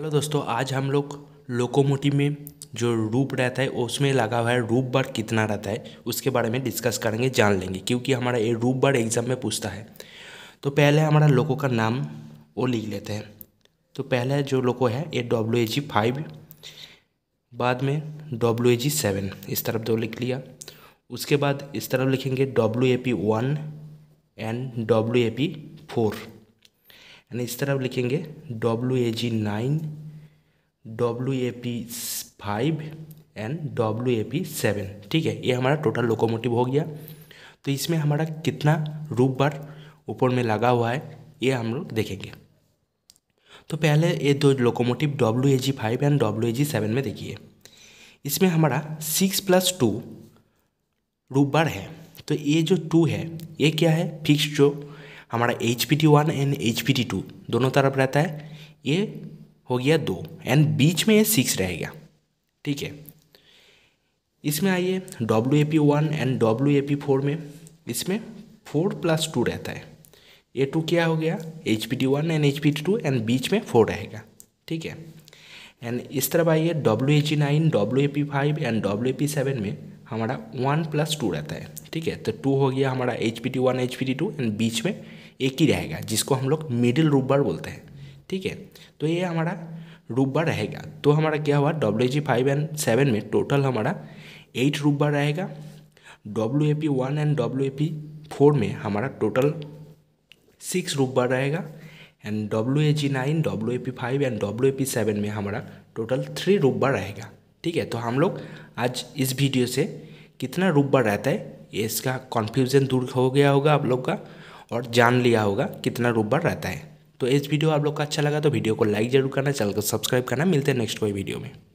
hello दोस्तों आज हम लोग लोकोमोटिव में जो रूप रहता है उसमें लगा हुआ है रूप बार कितना रहता है उसके बारे में डिस्कस करेंगे जान लेंगे क्योंकि हमारा ये रूप बार एग्ज़ाम में पूछता है तो पहले हमारा लोको का नाम वो लिख लेते हैं तो पहले जो लोको है ये डब्ल्यू ए जी फाइव बाद में डब्ल्यू ए जी सेवन इस तरफ दो लिख लिया उसके बाद इस तरफ लिखेंगे W A P one and W A P four यानी इस तरह लिखेंगे W A G nine W A P five and W A P seven ठीक है ये हमारा टोटल लोकोमोटिव हो गया तो इसमें हमारा कितना रूप बार ऊपर में लगा हुआ है ये हम लोग देखेंगे तो पहले ये दो locomotive W A G five and W A G seven में देखिए इसमें हमारा सिक्स प्लस टू रूप बार है तो ये जो टू है ये क्या है फिक्स जो हमारा H P T one and H P T two दोनों तरफ रहता है ये हो गया दो एंड बीच में ये सिक्स रहेगा ठीक है इसमें आइए W A P one and W A P four में इसमें फोर प्लस टू रहता है ए टू क्या हो गया H P T one and H P T two and बीच में फोर रहेगा ठीक है एंड इस तरफ आइए W H E nine W A P five and W A P seven में हमारा वन प्लस टू रहता है ठीक है तो टू हो गया हमारा H P T one H P T two and बीच में एक ही रहेगा जिसको हम लोग मिडिल रूप बार बोलते हैं ठीक है तो ये हमारा रूप बार रहेगा तो हमारा क्या हुआ W G five and seven में टोटल हमारा एट रूप बार रहेगा W A P one and W A P four में हमारा टोटल सिक्स रूप बार रहेगा and W A G nine W A P five and W A P seven में हमारा टोटल थ्री रूप बार रहेगा ठीक है तो हम लोग आज इस वीडियो से कितना बार रहता है इसका कन्फ्यूज़न दूर हो गया होगा आप लोग का और जान लिया होगा कितना बार रहता है तो इस वीडियो आप लोग का अच्छा लगा तो वीडियो को लाइक जरूर करना चैनल को सब्सक्राइब करना मिलते हैं नेक्स्ट कोई वीडियो में